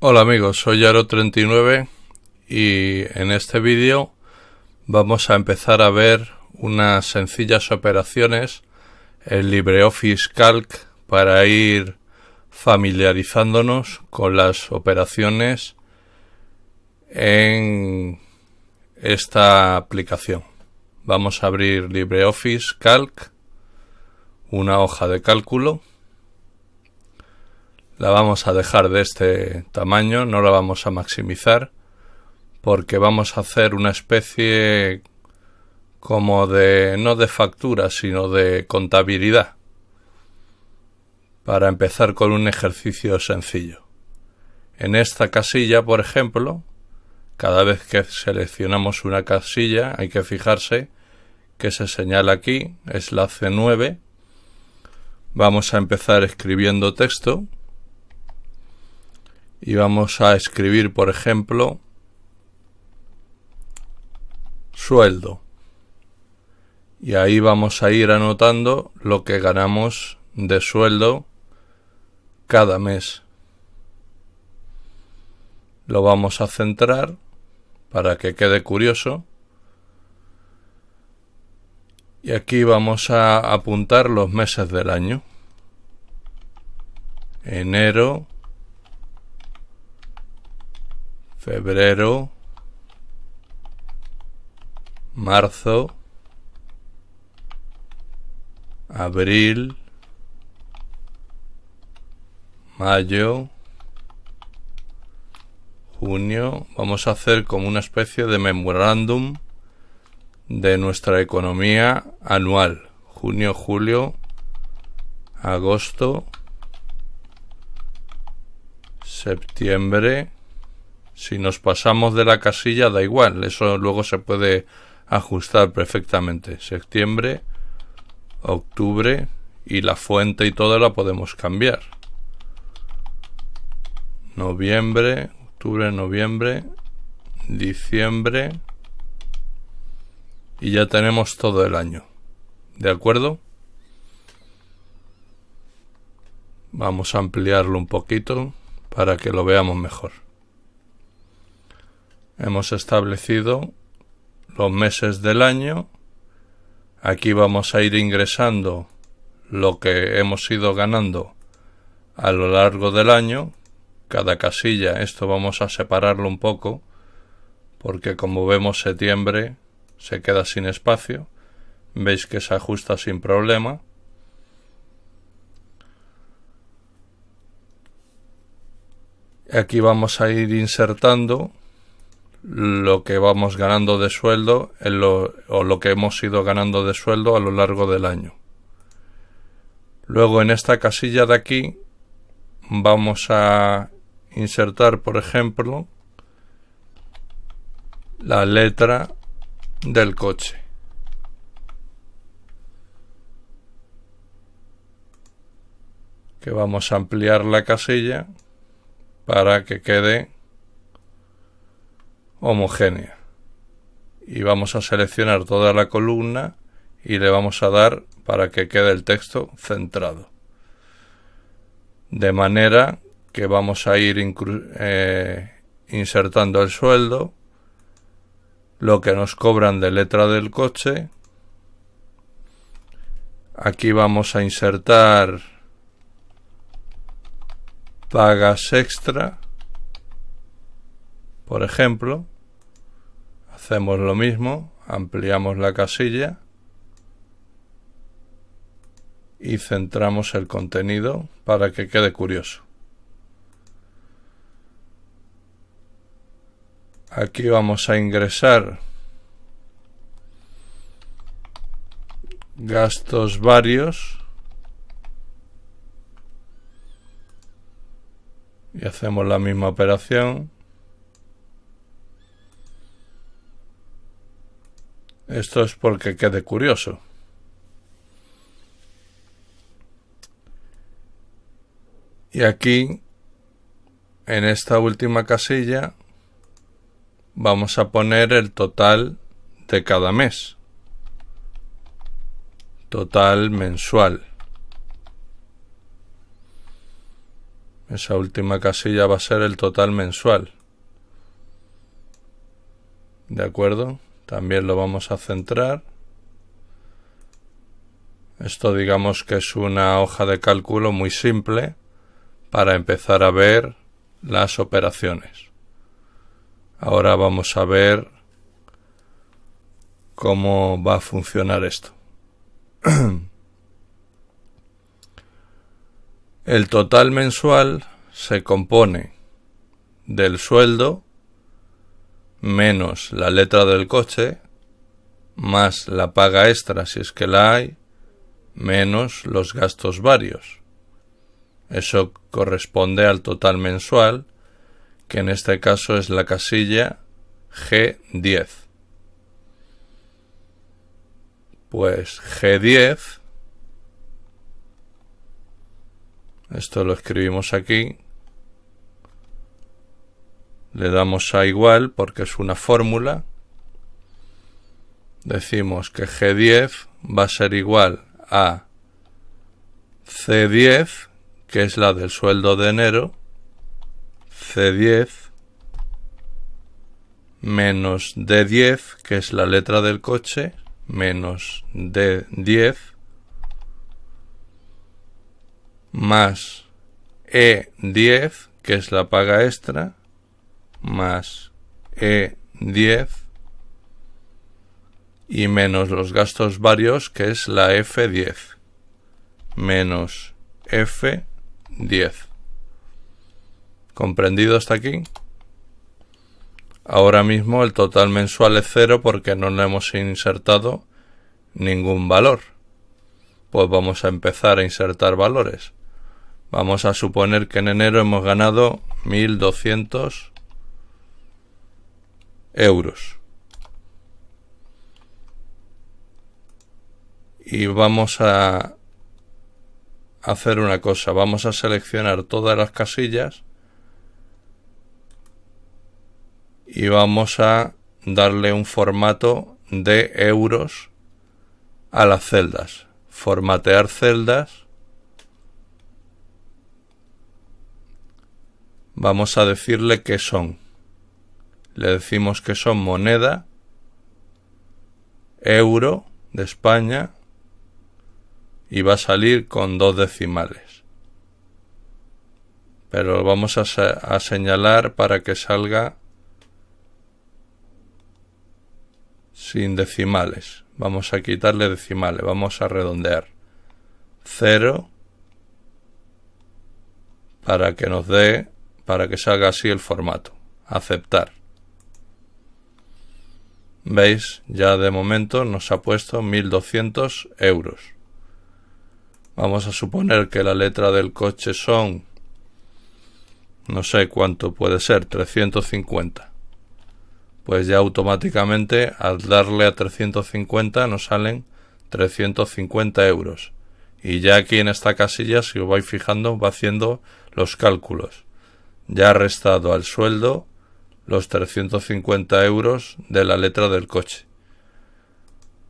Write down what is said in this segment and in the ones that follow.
Hola amigos, soy Yaro39 y en este vídeo vamos a empezar a ver unas sencillas operaciones en LibreOffice Calc para ir familiarizándonos con las operaciones en esta aplicación. Vamos a abrir LibreOffice Calc, una hoja de cálculo la vamos a dejar de este tamaño, no la vamos a maximizar, porque vamos a hacer una especie como de, no de factura, sino de contabilidad, para empezar con un ejercicio sencillo. En esta casilla, por ejemplo, cada vez que seleccionamos una casilla hay que fijarse que se señala aquí, es la C9. Vamos a empezar escribiendo texto y vamos a escribir, por ejemplo, sueldo. Y ahí vamos a ir anotando lo que ganamos de sueldo cada mes. Lo vamos a centrar para que quede curioso. Y aquí vamos a apuntar los meses del año. Enero, febrero, marzo, abril, mayo, junio. Vamos a hacer como una especie de memorándum de nuestra economía anual. Junio, julio, agosto, septiembre, si nos pasamos de la casilla da igual, eso luego se puede ajustar perfectamente. Septiembre, octubre y la fuente y todo la podemos cambiar. Noviembre, octubre, noviembre, diciembre y ya tenemos todo el año. ¿De acuerdo? Vamos a ampliarlo un poquito para que lo veamos mejor hemos establecido los meses del año. Aquí vamos a ir ingresando lo que hemos ido ganando a lo largo del año. Cada casilla, esto vamos a separarlo un poco, porque como vemos septiembre se queda sin espacio. Veis que se ajusta sin problema. Aquí vamos a ir insertando lo que vamos ganando de sueldo o lo que hemos ido ganando de sueldo a lo largo del año. Luego en esta casilla de aquí vamos a insertar, por ejemplo, la letra del coche. Que vamos a ampliar la casilla para que quede homogénea. Y vamos a seleccionar toda la columna y le vamos a dar para que quede el texto centrado. De manera que vamos a ir eh, insertando el sueldo, lo que nos cobran de letra del coche. Aquí vamos a insertar pagas extra por ejemplo, hacemos lo mismo, ampliamos la casilla y centramos el contenido para que quede curioso. Aquí vamos a ingresar gastos varios y hacemos la misma operación Esto es porque quede curioso. Y aquí, en esta última casilla, vamos a poner el total de cada mes. Total mensual. Esa última casilla va a ser el total mensual. ¿De acuerdo? también lo vamos a centrar esto digamos que es una hoja de cálculo muy simple para empezar a ver las operaciones. Ahora vamos a ver cómo va a funcionar esto. El total mensual se compone del sueldo menos la letra del coche, más la paga extra si es que la hay, menos los gastos varios. Eso corresponde al total mensual, que en este caso es la casilla G10. Pues G10, esto lo escribimos aquí, le damos a igual porque es una fórmula, decimos que G10 va a ser igual a C10, que es la del sueldo de enero, C10 menos D10, que es la letra del coche, menos D10, más E10, que es la paga extra, más E10 y menos los gastos varios que es la F10 menos F10 ¿comprendido hasta aquí? ahora mismo el total mensual es cero porque no le hemos insertado ningún valor pues vamos a empezar a insertar valores vamos a suponer que en enero hemos ganado 1200 euros. Y vamos a hacer una cosa, vamos a seleccionar todas las casillas y vamos a darle un formato de euros a las celdas. Formatear celdas. Vamos a decirle qué son le decimos que son moneda, euro de España y va a salir con dos decimales. Pero vamos a, a señalar para que salga sin decimales. Vamos a quitarle decimales, vamos a redondear. Cero para que nos dé, para que salga así el formato. Aceptar. Veis, ya de momento nos ha puesto 1200 euros. Vamos a suponer que la letra del coche son, no sé cuánto puede ser, 350. Pues ya automáticamente al darle a 350 nos salen 350 euros. Y ya aquí en esta casilla, si os vais fijando, va haciendo los cálculos. Ya ha restado al sueldo los 350 euros de la letra del coche.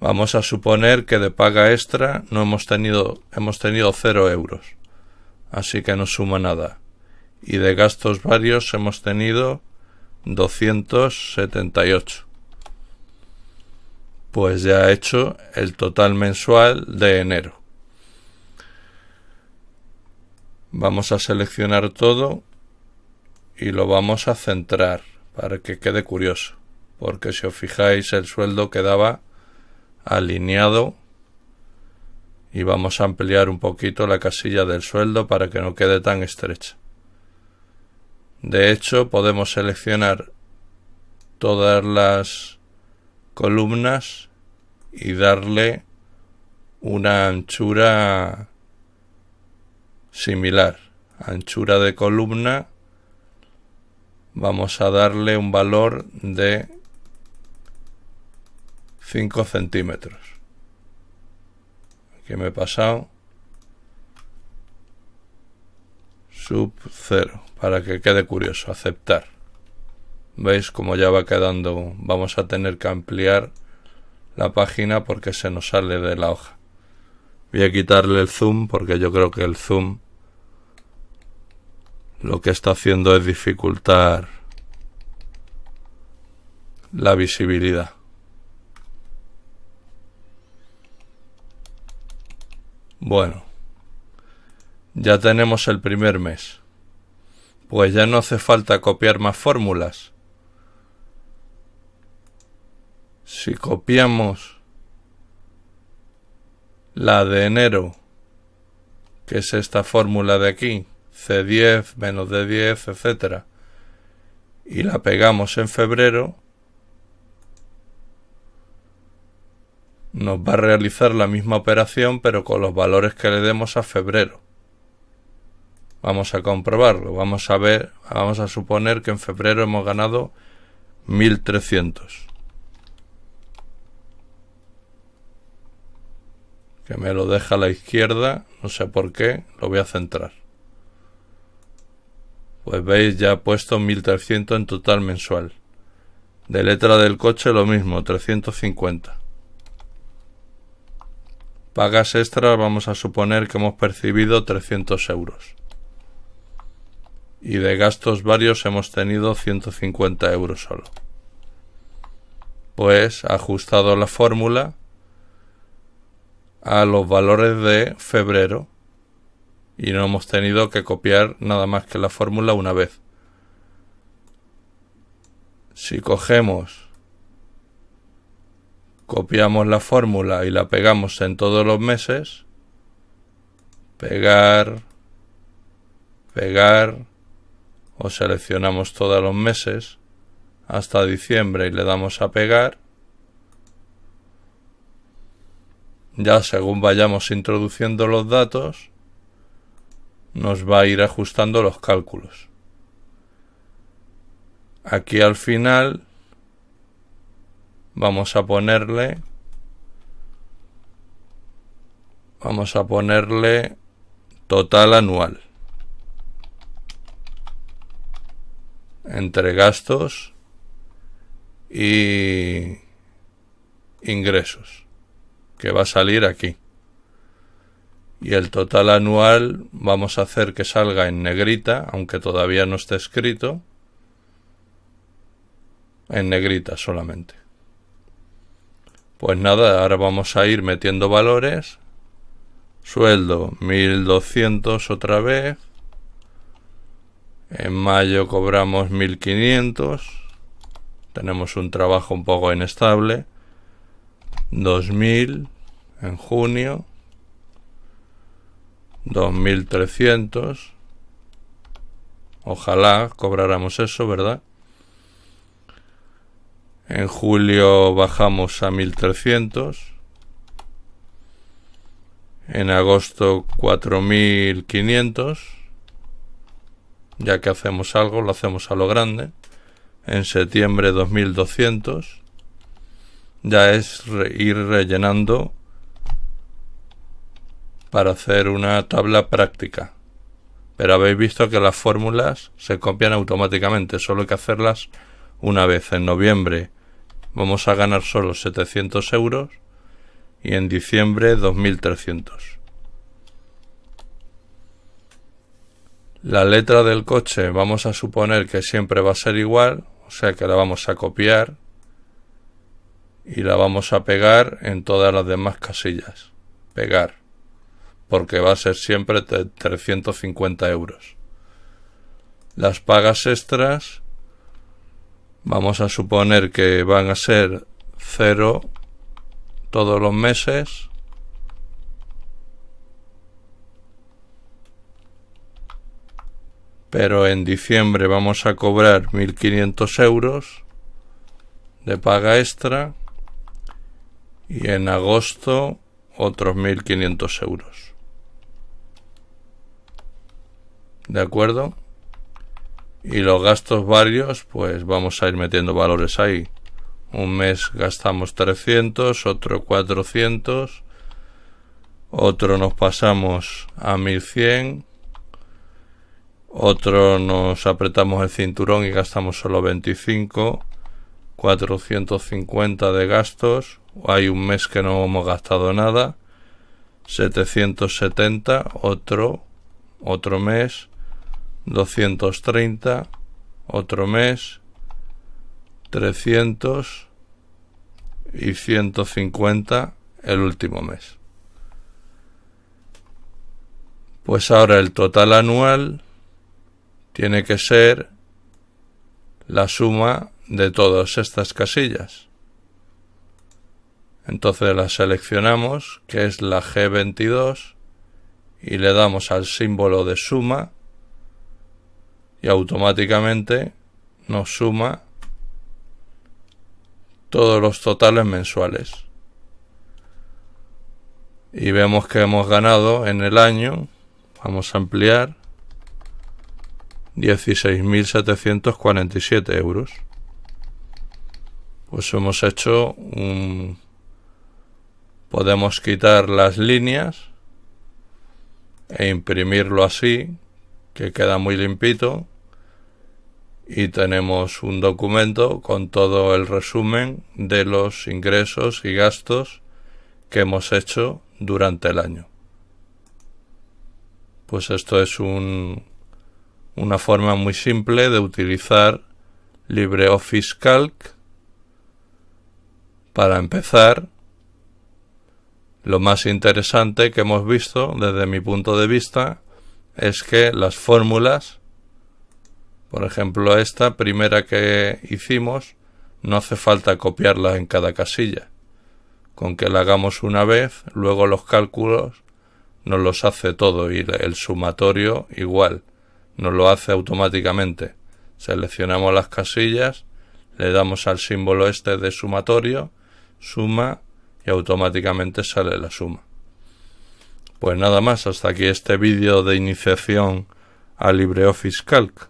Vamos a suponer que de paga extra no hemos tenido, hemos tenido 0 euros, así que no suma nada. Y de gastos varios hemos tenido 278. Pues ya he hecho el total mensual de enero. Vamos a seleccionar todo y lo vamos a centrar para que quede curioso, porque si os fijáis el sueldo quedaba alineado y vamos a ampliar un poquito la casilla del sueldo para que no quede tan estrecha. De hecho, podemos seleccionar todas las columnas y darle una anchura similar, anchura de columna vamos a darle un valor de 5 centímetros. Aquí me he pasado. Sub 0, para que quede curioso, aceptar. ¿Veis cómo ya va quedando? Vamos a tener que ampliar la página porque se nos sale de la hoja. Voy a quitarle el zoom porque yo creo que el zoom lo que está haciendo es dificultar la visibilidad. Bueno, ya tenemos el primer mes. Pues ya no hace falta copiar más fórmulas. Si copiamos la de enero, que es esta fórmula de aquí, C10, menos D10, etcétera Y la pegamos en febrero. Nos va a realizar la misma operación pero con los valores que le demos a febrero. Vamos a comprobarlo. Vamos a ver, vamos a suponer que en febrero hemos ganado 1300. Que me lo deja a la izquierda, no sé por qué, lo voy a centrar pues veis ya puesto 1300 en total mensual. De letra del coche lo mismo, 350. Pagas extras vamos a suponer que hemos percibido 300 euros. Y de gastos varios hemos tenido 150 euros solo. Pues ajustado la fórmula a los valores de febrero y no hemos tenido que copiar nada más que la fórmula una vez. Si cogemos, copiamos la fórmula y la pegamos en todos los meses, pegar, pegar, o seleccionamos todos los meses hasta diciembre y le damos a pegar, ya según vayamos introduciendo los datos, nos va a ir ajustando los cálculos. Aquí al final vamos a ponerle vamos a ponerle total anual entre gastos y ingresos que va a salir aquí y el total anual vamos a hacer que salga en negrita, aunque todavía no esté escrito, en negrita solamente. Pues nada, ahora vamos a ir metiendo valores. Sueldo 1200 otra vez. En mayo cobramos 1500. Tenemos un trabajo un poco inestable. 2000 en junio. 2300. Ojalá cobráramos eso, ¿verdad? En julio bajamos a 1300. En agosto 4500. Ya que hacemos algo, lo hacemos a lo grande. En septiembre 2200. Ya es ir rellenando para hacer una tabla práctica. Pero habéis visto que las fórmulas se copian automáticamente, solo hay que hacerlas una vez. En noviembre vamos a ganar solo 700 euros y en diciembre 2300. La letra del coche vamos a suponer que siempre va a ser igual, o sea que la vamos a copiar y la vamos a pegar en todas las demás casillas. Pegar porque va a ser siempre 350 euros. Las pagas extras vamos a suponer que van a ser ...cero... todos los meses. Pero en diciembre vamos a cobrar 1.500 euros de paga extra y en agosto otros 1.500 euros. ¿De acuerdo? Y los gastos varios, pues vamos a ir metiendo valores ahí. Un mes gastamos 300, otro 400, otro nos pasamos a 1100, otro nos apretamos el cinturón y gastamos solo 25, 450 de gastos, hay un mes que no hemos gastado nada, 770, otro, otro mes, 230, otro mes, 300 y 150 el último mes. Pues ahora el total anual tiene que ser la suma de todas estas casillas. Entonces la seleccionamos, que es la G22, y le damos al símbolo de suma y automáticamente nos suma todos los totales mensuales. Y vemos que hemos ganado en el año, vamos a ampliar, 16.747 euros. Pues hemos hecho un... Podemos quitar las líneas e imprimirlo así, que queda muy limpito y tenemos un documento con todo el resumen de los ingresos y gastos que hemos hecho durante el año. Pues esto es una forma muy simple de utilizar LibreOffice Calc para empezar lo más interesante que hemos visto desde mi punto de vista es que las fórmulas por ejemplo, esta primera que hicimos no hace falta copiarla en cada casilla. Con que la hagamos una vez, luego los cálculos nos los hace todo y el sumatorio igual, nos lo hace automáticamente. Seleccionamos las casillas, le damos al símbolo este de sumatorio, suma y automáticamente sale la suma. Pues nada más, hasta aquí este vídeo de iniciación a LibreOffice Calc.